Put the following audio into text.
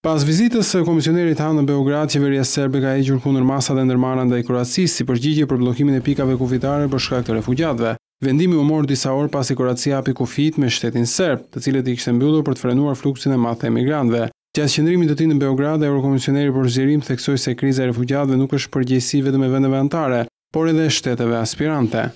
Pas vizitës së komisionerit të hanë Beograd, qeveria serbe ka hequr kundër masat e ndërmarra ndaj Kroacisë si përgjigje për bllokimin e pikave kufitare për shkak të refugjatëve. Vendimi u mor disa orë pasi Kroacia hapi kufit me shtetin serb, të cilët i kishte mbyllur për të frenuar fluksin e madh të emigrantëve. Gjatë qëndrimit të tij në Beograd, eurokomisioneri për zgjerim theksoi se kriza e refugjatëve nuk është përgjegjësi vetëm e vendeve anëtare, por edhe e shteteve aspirante.